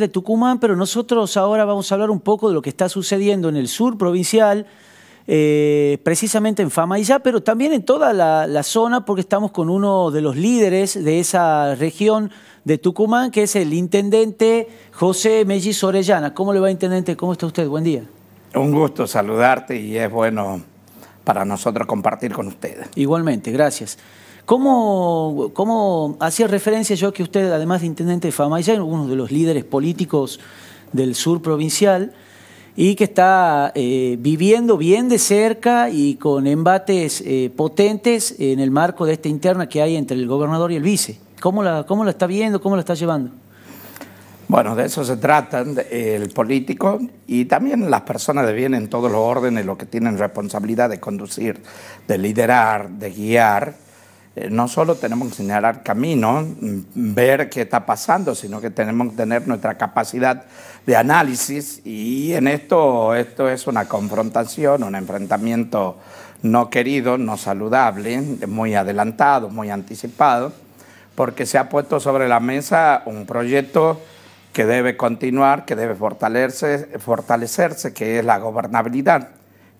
de Tucumán, pero nosotros ahora vamos a hablar un poco de lo que está sucediendo en el sur provincial, eh, precisamente en Famaillá, pero también en toda la, zona, porque estamos con uno de los líderes de esa región de Tucumán, que es el intendente José Mellis Orellana. ¿Cómo le va, intendente? ¿Cómo está usted? Buen día. Un gusto saludarte y es bueno para nosotros compartir con ustedes. Igualmente, gracias. ¿Cómo, hacía referencia yo que usted, además de intendente de es uno de los líderes políticos del sur provincial, y que está eh, viviendo bien de cerca y con embates eh, potentes en el marco de esta interna que hay entre el gobernador y el vice. ¿Cómo la, cómo la está viendo? ¿Cómo la está llevando? Bueno, de eso se tratan el político y también las personas de bien en todos los órdenes, los que tienen responsabilidad de conducir, de liderar, de guiar eh, no solo tenemos que señalar camino, mm, ver qué está pasando, sino que tenemos que tener nuestra capacidad de análisis y en esto, esto es una confrontación, un enfrentamiento no querido, no saludable, muy adelantado, muy anticipado, porque se ha puesto sobre la mesa un proyecto que debe continuar, que debe fortalecerse, fortalecerse que es la gobernabilidad.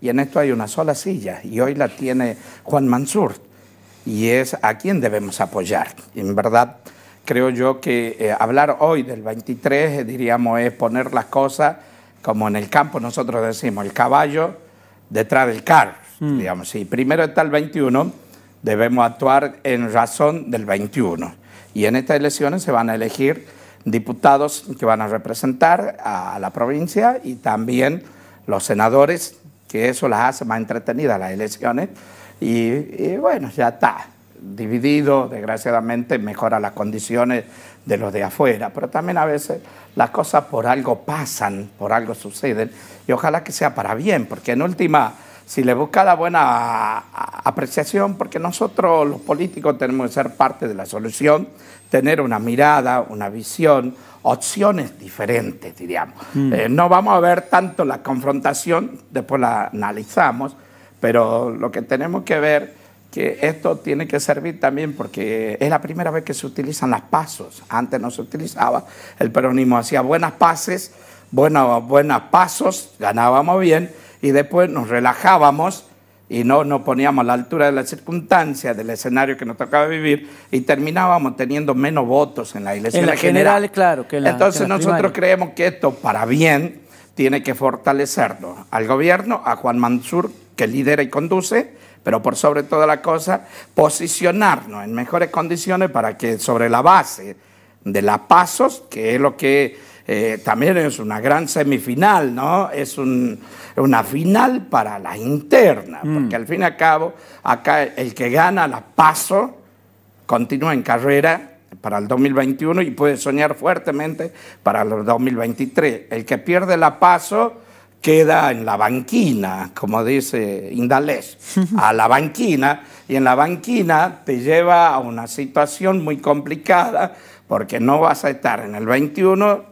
Y en esto hay una sola silla, y hoy la tiene Juan Mansur y es a quién debemos apoyar. En verdad, creo yo que eh, hablar hoy del 23, eh, diríamos, es poner las cosas como en el campo nosotros decimos, el caballo detrás del carro, mm. digamos. Si primero está el 21, debemos actuar en razón del 21. Y en estas elecciones se van a elegir diputados que van a representar a la provincia y también los senadores, que eso las hace más entretenidas las elecciones y, bueno, ya está, dividido, desgraciadamente mejora las condiciones de los de afuera, pero también a veces las cosas por algo pasan, por algo suceden, y ojalá que sea para bien, porque en última, si le busca la buena apreciación, porque nosotros los políticos tenemos que ser parte de la solución, tener una mirada, una visión, opciones diferentes, diríamos. Mm. Eh, no vamos a ver tanto la confrontación, después la analizamos, pero lo que tenemos que ver que esto tiene que servir también porque es la primera vez que se utilizan las pasos. Antes no se utilizaba. El peronismo hacía buenas pases, buenos, buenas pasos, ganábamos bien y después nos relajábamos y no nos poníamos a la altura de las circunstancias, del escenario que nos tocaba vivir, y terminábamos teniendo menos votos en la elección en la general. claro. Entonces nosotros creemos que esto, para bien, tiene que fortalecerlo al gobierno, a Juan Mansur que lidera y conduce, pero por sobre toda la cosa, posicionarnos en mejores condiciones para que sobre la base de la pasos, que es lo que eh, también es una gran semifinal, ¿no? Es una final para la interna, mm. porque al fin y al cabo, acá el que gana la paso continúa en carrera para el 2021 y puede soñar fuertemente para el 2023. El que pierde la paso queda en la banquina, como dice Indales, a la banquina, y en la banquina te lleva a una situación muy complicada, porque no vas a estar en el 21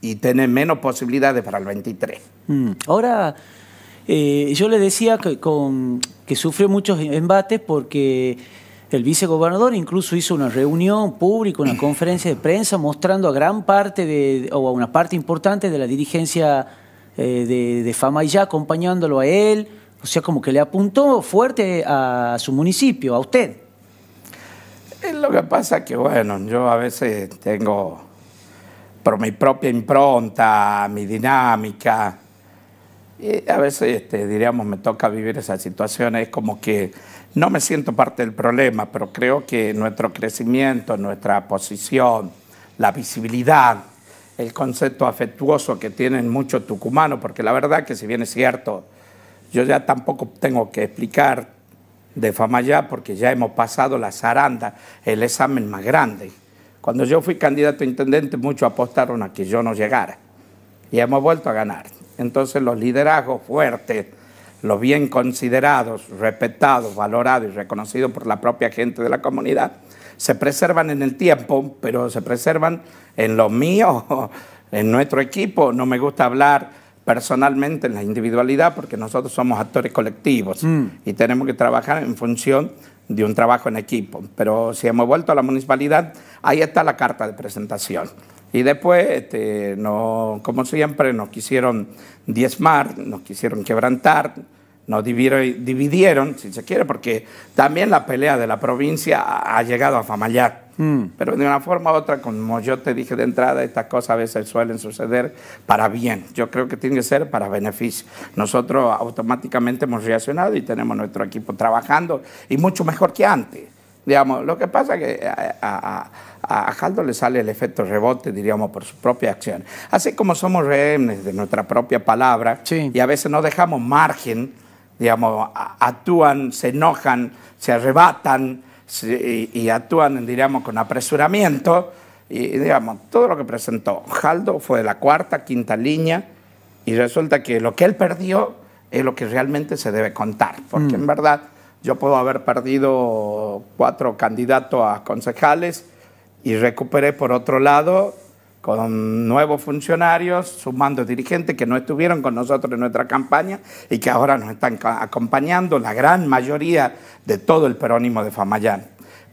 y tener menos posibilidades para el 23. Mm. Ahora, eh, yo le decía que, con, que sufrió muchos embates porque el vicegobernador incluso hizo una reunión pública, una conferencia de prensa mostrando a gran parte de, o a una parte importante de la dirigencia eh, de, fama y ya acompañándolo a él. O sea, como que le apuntó fuerte a su municipio, a usted. Es eh, lo que pasa que, bueno, yo a veces tengo por mi propia impronta, mi dinámica. Y a veces, este, diríamos, me toca vivir esas situaciones. Es como que no me siento parte del problema, pero creo que nuestro crecimiento, nuestra posición, la visibilidad, el concepto afectuoso que tienen muchos tucumanos, porque la verdad que si bien es cierto, yo ya tampoco tengo que explicar de fama ya, porque ya hemos pasado la zaranda, el examen más grande. Cuando yo fui candidato a intendente, muchos apostaron a que yo no llegara y hemos vuelto a ganar. Entonces los liderazgos fuertes, los bien considerados, respetados, valorados y reconocidos por la propia gente de la comunidad, se preservan en el tiempo, pero se preservan en lo mío, en nuestro equipo. No me gusta hablar personalmente en la individualidad porque nosotros somos actores colectivos mm. y tenemos que trabajar en función de un trabajo en equipo. Pero si hemos vuelto a la municipalidad, ahí está la carta de presentación. Y después, este, como siempre, nos quisieron diezmar, nos quisieron quebrantar, no dividieron, si se quiere, porque también la pelea de la provincia ha llegado a Famallar. Mm. Pero de una forma u otra, como yo te dije de entrada, estas cosas a veces suelen suceder para bien. Yo creo que tiene que ser para beneficio. Nosotros automáticamente hemos reaccionado y tenemos nuestro equipo trabajando y mucho mejor que antes. Digamos, lo que pasa es que a, a, Jaldo le sale el efecto rebote, diríamos, por su propia acción. Así como somos rehenes de nuestra propia palabra y a veces no dejamos margen digamos, actúan, se enojan, se arrebatan y, actúan, diríamos, con apresuramiento. Y, digamos, todo lo que presentó Jaldo fue de la cuarta, quinta línea, y resulta que lo que él perdió es lo que realmente se debe contar, porque en mm. verdad yo puedo haber perdido cuatro candidatos a concejales y recuperé por otro lado con nuevos funcionarios, sumando dirigentes que no estuvieron con nosotros en nuestra campaña y que ahora nos están acompañando, la gran mayoría de todo el perónimo de Famayán.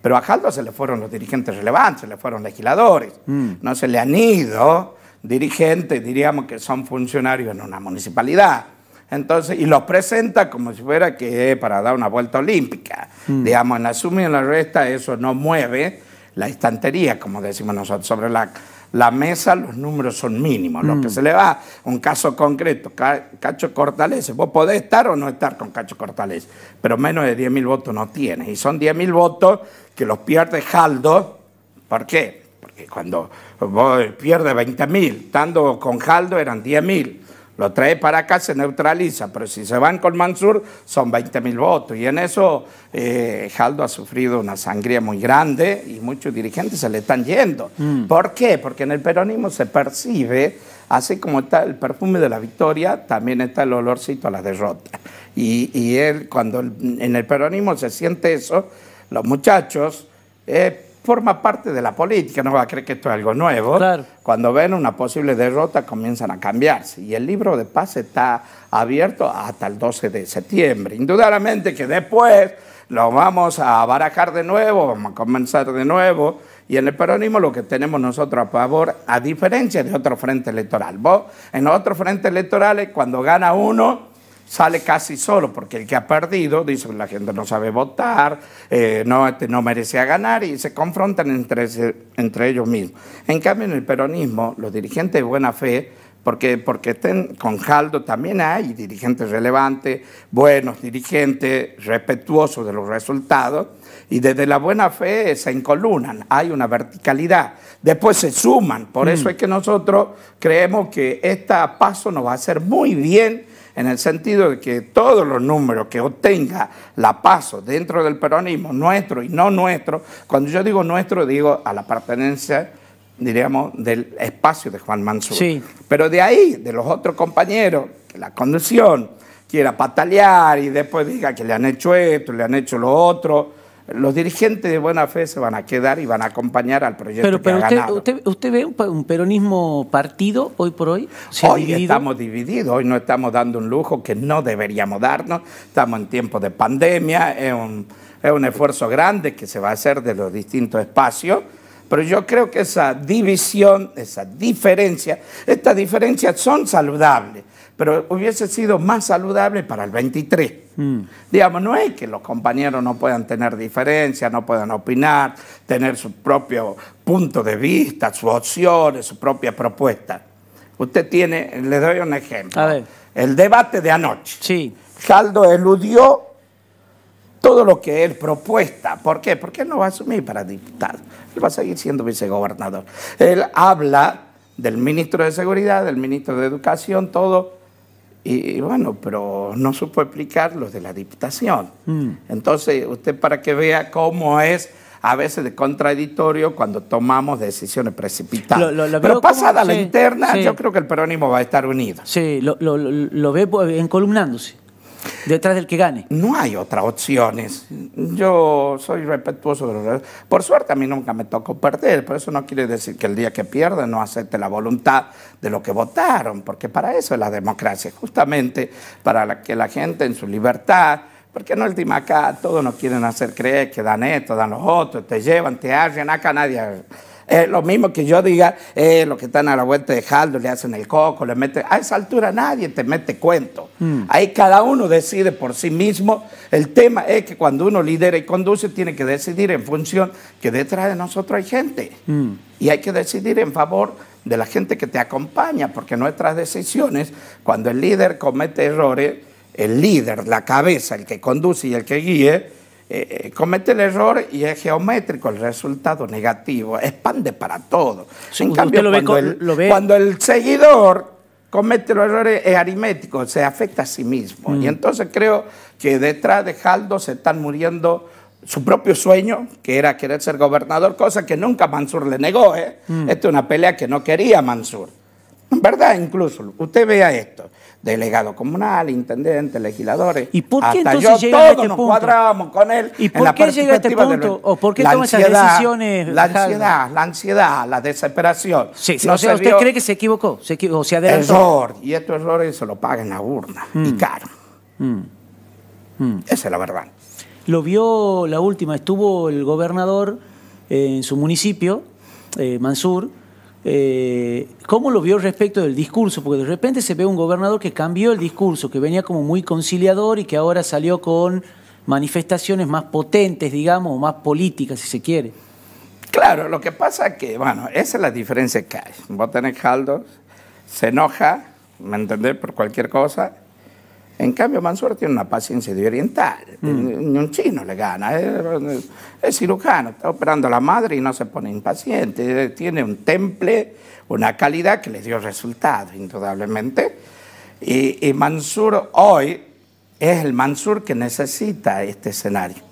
Pero a Jaldo se le fueron los dirigentes relevantes, se le fueron legisladores, mm. no se le han ido dirigentes, diríamos que son funcionarios en una municipalidad. Entonces, y los presenta como si fuera que para dar una vuelta olímpica. Mm. Digamos, en la suma y en la resta eso no mueve la estantería, como decimos nosotros, sobre la la mesa los números son mínimos. Lo que mm. se le va, un caso concreto, Cacho Cortales, vos podés estar o no estar con Cacho Cortales, pero menos de 10.000 votos no tienes. Y son 10.000 votos que los pierde Jaldo. ¿Por qué? Porque cuando vos pierdes 20.000, estando con Jaldo eran 10.000 lo trae para acá, se neutraliza, pero si se van con Mansur son 20 mil votos. Y en eso eh, Jaldo ha sufrido una sangría muy grande y muchos dirigentes se le están yendo. Mm. ¿Por qué? Porque en el peronismo se percibe, así como está el perfume de la victoria, también está el olorcito a la derrota. Y, él, cuando en el peronismo se siente eso, los muchachos... Eh, forma parte de la política, no va a creer que esto es algo nuevo. Cuando ven una posible derrota comienzan a cambiarse y el libro de paz está abierto hasta el 12 de septiembre. Indudablemente que después lo vamos a barajar de nuevo, vamos a comenzar de nuevo. Y en el peronismo lo que tenemos nosotros a favor, a diferencia de otro frente electoral. Vos, en otros frentes electorales, cuando gana uno, sale casi solo, porque el que ha perdido dice la gente no sabe votar, eh, no, este, no ganar y se confrontan entre, entre ellos mismos. En cambio, en el peronismo, los dirigentes de buena fe, porque, porque estén con caldo, también hay dirigentes relevantes, buenos dirigentes, respetuosos de los resultados, y desde la buena fe se encolunan, hay una verticalidad. Después se suman, por mm. eso es que nosotros creemos que esta paso nos va a hacer muy bien en el sentido de que todos los números que obtenga la PASO dentro del peronismo, nuestro y no nuestro, cuando yo digo nuestro, digo a la pertenencia diríamos, del espacio de Juan Mansur. Pero de ahí, de los otros compañeros, que la conducción quiera patalear y después diga que le han hecho esto, le han hecho lo otro, los dirigentes de buena fe se van a quedar y van a acompañar al proyecto pero, que usted, Usted, ve un, peronismo partido hoy por hoy? Hoy estamos divididos, hoy no estamos dando un lujo que no deberíamos darnos, estamos en tiempo de pandemia, es un, es un esfuerzo grande que se va a hacer de los distintos espacios, pero yo creo que esa división, esa diferencia, estas diferencias son saludables, pero hubiese sido más saludable para el 23 Mm. Digamos, no es que los compañeros no puedan tener diferencias, no puedan opinar, tener su propio punto de vista, sus opciones, su propia propuesta. Usted tiene, le doy un ejemplo. El debate de anoche. Sí. caldo eludió todo lo que él propuesta. ¿Por qué? Porque él no va a asumir para diputado. Él va a seguir siendo vicegobernador. Él habla del ministro de Seguridad, del ministro de Educación, todo y bueno, pero no supo explicar los de la diputación. Mm. Entonces, usted para que vea cómo es a veces de contradictorio cuando tomamos decisiones precipitadas. pero pasada la interna, yo creo que el perónimo va a estar unido. Sí, lo, lo ve pues, encolumnándose detrás del que gane. No hay otras opciones. Yo soy respetuoso de los... Por suerte a mí nunca me tocó perder, pero eso no quiere decir que el día que pierda no acepte la voluntad de lo que votaron, porque para eso es la democracia, justamente para que la gente en su libertad... Porque en última acá todos nos quieren hacer creer que dan esto, dan los otros. te llevan, te hacen... acá nadie es eh, lo mismo que yo diga, eh, lo que están a la vuelta de Jaldo, le hacen el coco, le meten. A esa altura nadie te mete cuento. Hmm. Ahí cada uno decide por sí mismo. El tema es que cuando uno lidera y conduce, tiene que decidir en función que detrás de nosotros hay gente. Hmm. Y hay que decidir en favor de la gente que te acompaña, porque nuestras decisiones, cuando el líder comete errores, el líder, la cabeza, el que conduce y el que guíe, eh, eh, comete el error y es geométrico el resultado negativo, expande para todo. sin cambio, cuando, el, seguidor comete los errores es aritmético, se afecta a sí mismo. Y mm. entonces creo que detrás de Jaldo se están muriendo su propio sueño, que era querer ser gobernador, cosa que nunca Mansur le negó. ¿eh? Mm. Esta es una pelea que no quería Mansur. ¿Verdad? Incluso, usted vea esto delegado comunal, intendente, legisladores. ¿Y por qué Hasta entonces yo, todos este punto? con él. ¿Y por qué llega a este punto? ¿O por qué toma esas decisiones? La ansiedad, la ansiedad, la desesperación. no ¿usted cree que se equivocó? Se equivocó, Error, y estos errores se lo pagan la urna, y mm. caro. Mm. Mm. Esa es la verdad. Lo vio la última, estuvo el gobernador eh, en su municipio, eh, Mansur, eh, ¿cómo lo vio respecto del discurso? Porque de repente se ve un gobernador que cambió el discurso, que venía como muy conciliador y que ahora salió con manifestaciones más potentes, digamos, más políticas, si se quiere. Claro, lo que pasa es que, bueno, esa es la diferencia que hay. Vos tenés Haldos, se enoja, ¿me entendés? Por cualquier cosa, en cambio, Mansur tiene una paciencia de oriental, mm. ni un chino le gana, ¿eh? es, cirujano, está operando la madre y no se pone impaciente, tiene un temple, una calidad que le dio resultado, indudablemente. Y, y Mansur hoy es el Mansur que necesita este escenario,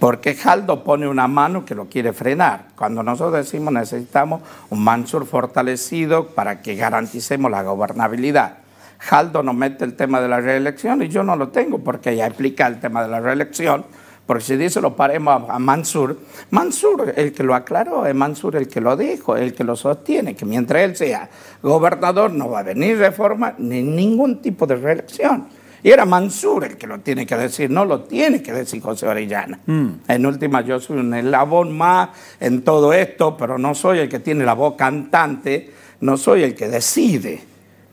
porque Jaldo pone una mano que lo quiere frenar. Cuando nosotros decimos necesitamos un Mansur fortalecido para que garanticemos la gobernabilidad Jaldo no mete el tema de la reelección y yo no lo tengo porque ya explica el tema de la reelección. Porque si dice lo paremos a, Mansur, Mansur el que lo aclaró, es Mansur el que lo dijo, el que lo sostiene, que mientras él sea gobernador no va a venir reforma ni ningún tipo de reelección. Y era Mansur el que lo tiene que decir, no lo tiene que decir José Orellana. Mm. En última, yo soy un eslabón más en todo esto, pero no soy el que tiene la voz cantante, no soy el que decide.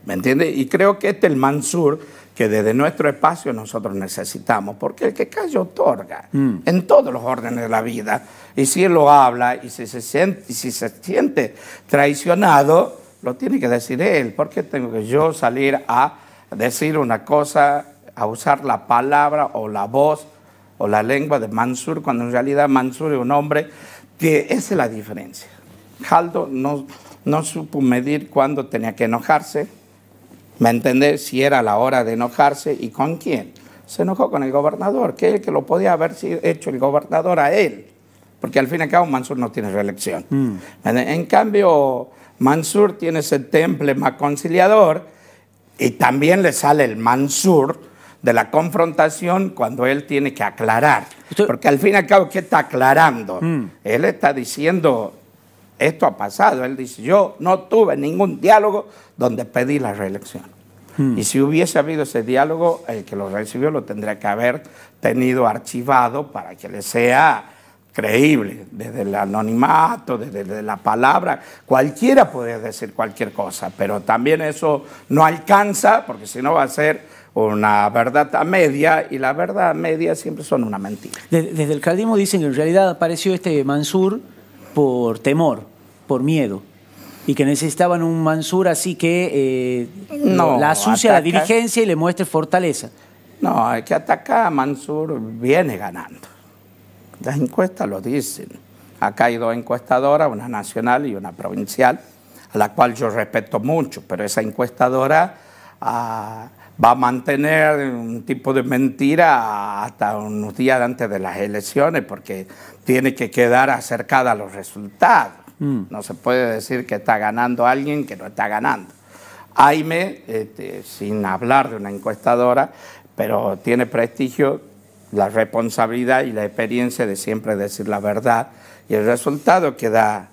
¿Me entiendes? Y creo que este es el Mansur que desde nuestro espacio nosotros necesitamos, porque el que calla otorga mm. en todos los órdenes de la vida. Y si él lo habla y si se siente, traicionado, lo tiene que decir él. ¿Por qué tengo que yo salir a decir una cosa, a usar la palabra o la voz o la lengua de Mansur, cuando en realidad Mansur es un hombre que esa es la diferencia? Haldo no, no supo medir cuándo tenía que enojarse, ¿Me entendés? Si era la hora de enojarse y con quién. Se enojó con el gobernador, que es que lo podía haber hecho el gobernador a él. Porque al fin y al cabo Mansur no tiene reelección. Mm. En cambio, Mansur tiene ese temple más conciliador y también le sale el Mansur de la confrontación cuando él tiene que aclarar. Porque al fin y al cabo, ¿qué está aclarando? Mm. Él está diciendo esto ha pasado. Él dice, yo no tuve ningún diálogo donde pedí la reelección. Hmm. Y si hubiese habido ese diálogo, el que lo recibió lo tendría que haber tenido archivado para que le sea creíble, desde el anonimato, desde, la palabra. Cualquiera puede decir cualquier cosa, pero también eso no alcanza, porque si no va a ser una verdad a media y la verdad a media siempre son una mentira. Desde, el caldismo dicen que en realidad apareció este Mansur por temor, por miedo, y que necesitaban un Mansur así que eh, no, la asucia la dirigencia y le muestre fortaleza. No, hay que atacar a Mansur viene ganando. Las encuestas lo dicen. Acá hay dos encuestadoras, una nacional y una provincial, a la cual yo respeto mucho, pero esa encuestadora ah, va a mantener un tipo de mentira hasta unos días antes de las elecciones, porque tiene que quedar acercada a los resultados. Mm. No se puede decir que está ganando alguien que no está ganando. Jaime este, sin hablar de una encuestadora, pero tiene prestigio, la responsabilidad y la experiencia de siempre decir la verdad. Y el resultado que da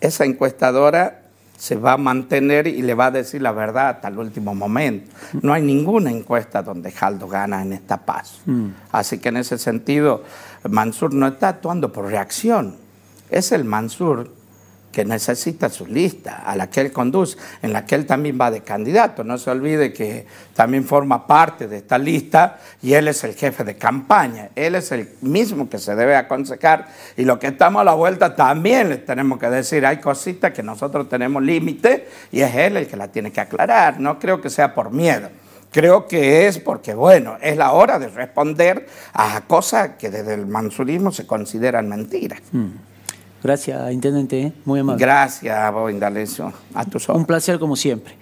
esa encuestadora se va a mantener y le va a decir la verdad hasta el último momento. No hay ninguna encuesta donde Jaldo gana en esta paz. Mm. Así que en ese sentido, Mansur no está actuando por reacción. Es el Mansur que necesita su lista, a la que él conduce, en la que él también va de candidato. No se olvide que también forma parte de esta lista y él es el jefe de campaña, él es el mismo que se debe aconsejar y lo que estamos a la vuelta también les tenemos que decir, hay cositas que nosotros tenemos límite y es él el que la tiene que aclarar, no creo que sea por miedo. Creo que es porque, bueno, es la hora de responder a cosas que desde el mansurismo se consideran mentiras. Hmm. Gracias, Intendente, ¿eh? muy amable. Gracias, Bob Indalecio. A tus ojos. Un placer como siempre.